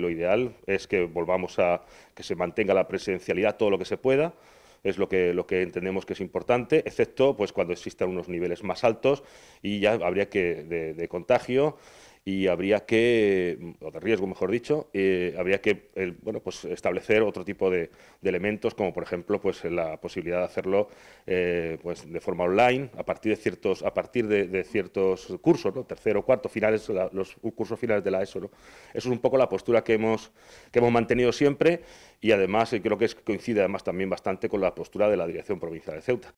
lo ideal es que volvamos a que se mantenga la presencialidad todo lo que se pueda es lo que, lo que entendemos que es importante, excepto pues cuando existan unos niveles más altos y ya habría que de, de contagio y habría que, o de riesgo mejor dicho, eh, habría que eh, bueno, pues establecer otro tipo de, elementos, como por ejemplo pues, la posibilidad de hacerlo eh, pues, de forma online, a partir de ciertos, a partir de, ciertos cursos, ¿no? tercero, cuarto, finales, los cursos finales de la ESO. ¿no? Eso es un poco la postura que hemos, que hemos mantenido siempre y además creo que coincide además también bastante con la postura de la Dirección Provincial de Ceuta.